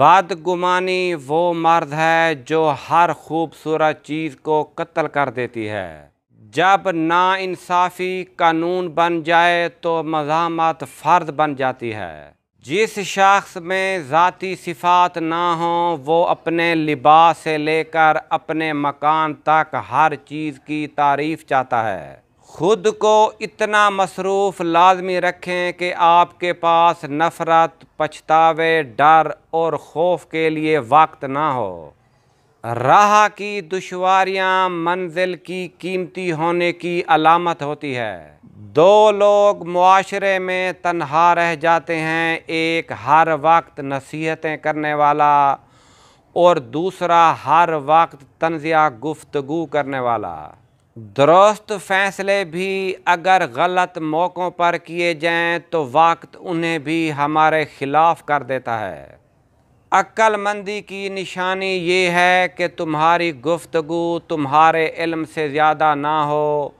बदगुमानी वो मर्द है जो हर खूबसूरत चीज़ को कत्ल कर देती है जब नाानसाफ़ी कानून बन जाए तो मजामत फ़र्द बन जाती है जिस शख्स में ज़ाती सिफात ना हो वो अपने लिबास से लेकर अपने मकान तक हर चीज़ की तारीफ़ चाहता है ख़ुद को इतना मसरूफ़ लाजमी रखें कि आपके पास नफ़रत पछतावे डर और खौफ के लिए वक्त ना हो राह की दुशारियाँ मंजिल की कीमती होने की अलामत होती है दो लोग माशरे में तनहा रह जाते हैं एक हर वक्त नसीहतें करने वाला और दूसरा हर वक्त तंजिया गुफ्तगु करने वाला दुरुस्त फ़ैसले भी अगर गलत मौक़ों पर किए जाएं तो वक्त उन्हें भी हमारे ख़िलाफ़ कर देता है अक्लमंदी की निशानी ये है कि तुम्हारी गुफ्तगु तुम्हारे इल्म से ज़्यादा ना हो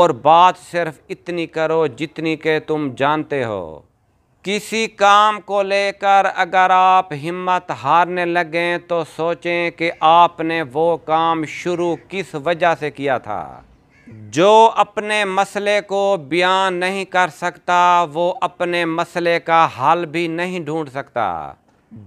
और बात सिर्फ़ इतनी करो जितनी के तुम जानते हो किसी काम को लेकर अगर आप हिम्मत हारने लगें तो सोचें कि आपने वो काम शुरू किस वजह से किया था जो अपने मसले को बयान नहीं कर सकता वो अपने मसले का हल भी नहीं ढूंढ सकता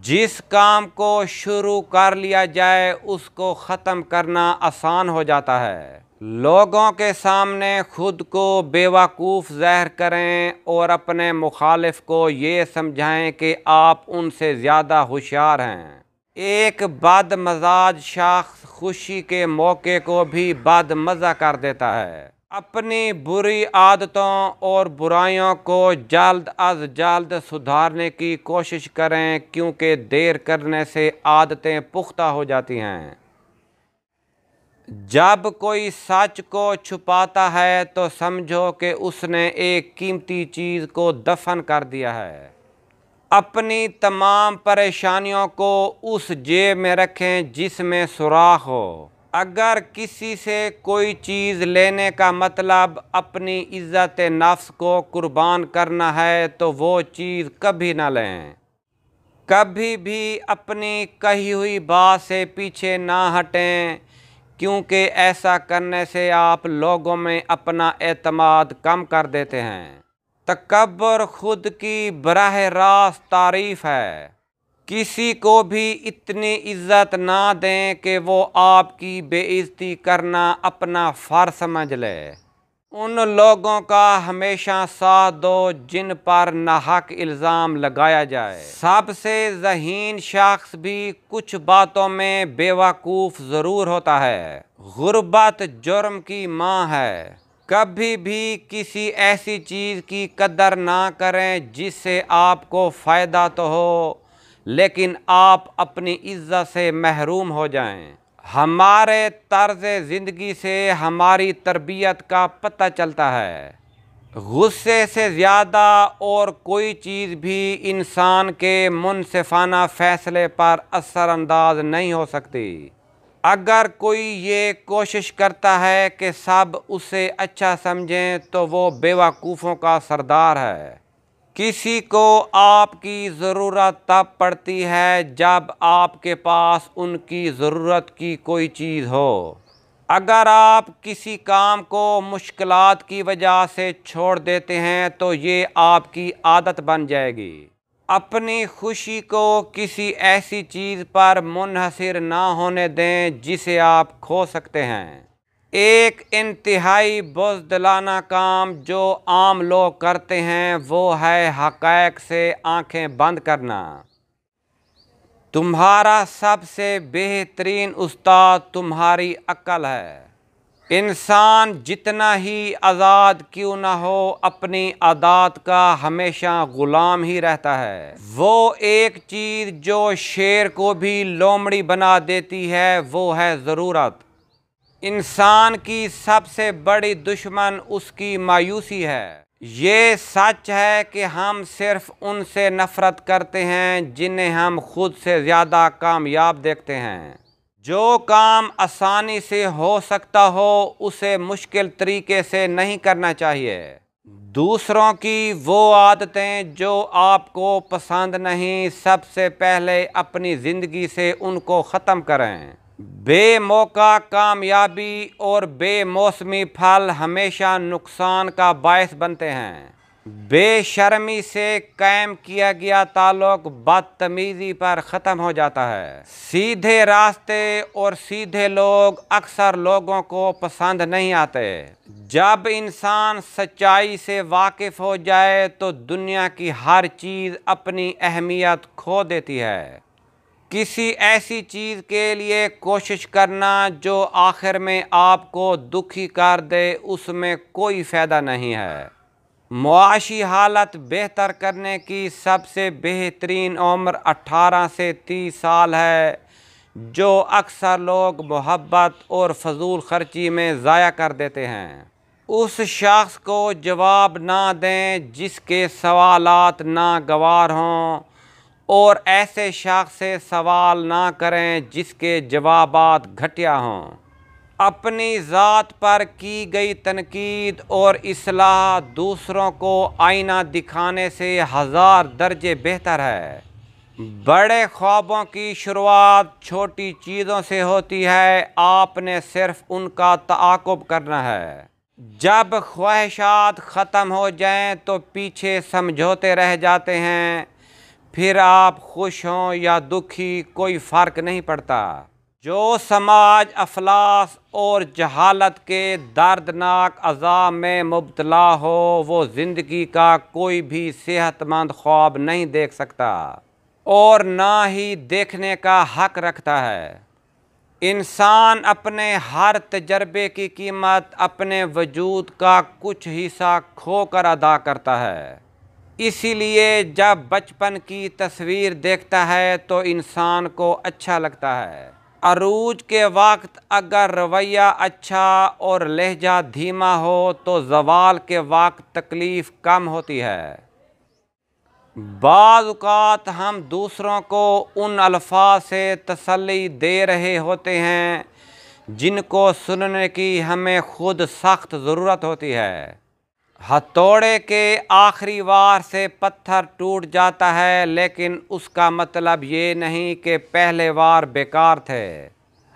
जिस काम को शुरू कर लिया जाए उसको ख़त्म करना आसान हो जाता है लोगों के सामने ख़ुद को बेवकूफ़ ज़हर करें और अपने मुखालिफ को ये समझाएं कि आप उनसे ज़्यादा होशियार हैं एक बद मजाज शख्स खुशी के मौके को भी बद मज़ा कर देता है अपनी बुरी आदतों और बुराइयों को जल्द अज जल्द सुधारने की कोशिश करें क्योंकि देर करने से आदतें पुख्ता हो जाती हैं जब कोई सच को छुपाता है तो समझो कि उसने एक कीमती चीज़ को दफन कर दिया है अपनी तमाम परेशानियों को उस जेब में रखें जिसमें सुराख हो अगर किसी से कोई चीज़ लेने का मतलब अपनी इज़्ज़त नफ्स को कुर्बान करना है तो वो चीज़ कभी ना लें कभी भी अपनी कही हुई बात से पीछे ना हटें क्योंकि ऐसा करने से आप लोगों में अपना अतमाद कम कर देते हैं तकबर खुद की बरह रास्त तारीफ़ है किसी को भी इतनी इज्जत ना दें कि वो आपकी बेइज्जती करना अपना फ़र्ज समझ ले उन लोगों का हमेशा साथ दो जिन पर नाहक इल्ज़ाम लगाया जाए सबसे जहीन शख्स भी कुछ बातों में बेवकूफ़ ज़रूर होता है गुर्बत जुर्म की माँ है कभी भी किसी ऐसी चीज़ की कदर ना करें जिससे आपको फ़ायदा तो हो लेकिन आप अपनी इज्जत से महरूम हो जाएं हमारे तर्ज ज़िंदगी से हमारी तरबियत का पता चलता है गुस्से से ज़्यादा और कोई चीज़ भी इंसान के मुनफाना फ़ैसले पर असरानंदाज नहीं हो सकती अगर कोई ये कोशिश करता है कि सब उसे अच्छा समझें तो वो बेवकूफ़ों का सरदार है किसी को आपकी ज़रूरत तब पड़ती है जब आपके पास उनकी ज़रूरत की कोई चीज़ हो अगर आप किसी काम को मुश्किल की वजह से छोड़ देते हैं तो ये आपकी आदत बन जाएगी अपनी खुशी को किसी ऐसी चीज़ पर मुनहसर ना होने दें जिसे आप खो सकते हैं एक इंतहाई बुजदलाना काम जो आम लोग करते हैं वो है हक़ैक से आंखें बंद करना तुम्हारा सबसे बेहतरीन उस्ताद तुम्हारी अक्ल है इंसान जितना ही आज़ाद क्यों ना हो अपनी आदात का हमेशा ग़ुलाम ही रहता है वो एक चीज़ जो शेर को भी लोमड़ी बना देती है वो है ज़रूरत इंसान की सबसे बड़ी दुश्मन उसकी मायूसी है ये सच है कि हम सिर्फ उनसे नफ़रत करते हैं जिन्हें हम खुद से ज़्यादा कामयाब देखते हैं जो काम आसानी से हो सकता हो उसे मुश्किल तरीके से नहीं करना चाहिए दूसरों की वो आदतें जो आपको पसंद नहीं सबसे पहले अपनी ज़िंदगी से उनको ख़त्म करें बेमौका कामयाबी और बेमौसमी फल हमेशा नुकसान का बायस बनते हैं बेशर्मी से कायम किया गया ताल्लुक बदतमीज़ी पर ख़त्म हो जाता है सीधे रास्ते और सीधे लोग अक्सर लोगों को पसंद नहीं आते जब इंसान सच्चाई से वाकिफ़ हो जाए तो दुनिया की हर चीज़ अपनी अहमियत खो देती है किसी ऐसी चीज़ के लिए कोशिश करना जो आखिर में आपको दुखी कर दे उसमें कोई फ़ायदा नहीं है मुआशी हालत बेहतर करने की सबसे बेहतरीन उम्र 18 से 30 साल है जो अक्सर लोग मोहब्बत और फजूल खर्ची में ज़ाया कर देते हैं उस शख्स को जवाब ना दें जिसके सवालात नागवार हों और ऐसे शख़्स से सवाल ना करें जिसके जवाब घटिया हों अपनी ज़ात पर की गई तनकीद और असलाह दूसरों को आईना दिखाने से हज़ार दर्जे बेहतर है बड़े ख्वाबों की शुरुआत छोटी चीज़ों से होती है आपने सिर्फ उनका तकब करना है जब ख्वाहिशात ख़त्म हो जाएं तो पीछे समझौते रह जाते हैं फिर आप खुश हों या दुखी कोई फ़र्क नहीं पड़ता जो समाज अफलास और जहालत के दर्दनाक अज़ा में मुबतला हो वो ज़िंदगी का कोई भी सेहतमंद ख्वाब नहीं देख सकता और ना ही देखने का हक रखता है इंसान अपने हर तजर्बे की कीमत अपने वजूद का कुछ हिस्सा खोकर अदा करता है इसीलिए जब बचपन की तस्वीर देखता है तो इंसान को अच्छा लगता है अरूज के वक्त अगर रवैया अच्छा और लहजा धीमा हो तो जवाल के वक्त तकलीफ़ कम होती है बाज़ात हम दूसरों को उन अल्फाज से तसल्ली दे रहे होते हैं जिनको सुनने की हमें खुद सख्त ज़रूरत होती है हथौड़े के आखिरी वार से पत्थर टूट जाता है लेकिन उसका मतलब ये नहीं कि पहले वार बेकार थे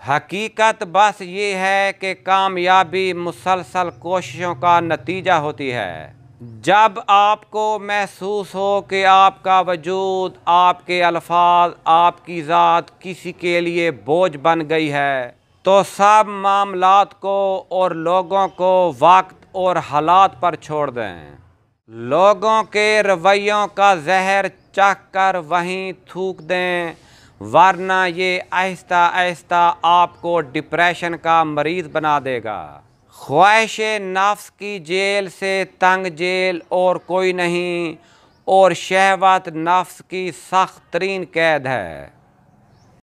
हकीकत बस ये है कि कामयाबी मुसलसल कोशिशों का नतीजा होती है जब आपको महसूस हो कि आपका वजूद आपके अल्फाज आपकी ज़ात किसी के लिए बोझ बन गई है तो सब मामलात को और लोगों को वाक़ और हालात पर छोड़ दें लोगों के रवैयों का जहर चख कर वहीं थूक दें वरना ये आहिस्ता आहिस्ता आपको डिप्रेशन का मरीज़ बना देगा ख्वाहिश नफ्स की जेल से तंग जेल और कोई नहीं और शहवत नफ्स की सख्त तरीन कैद है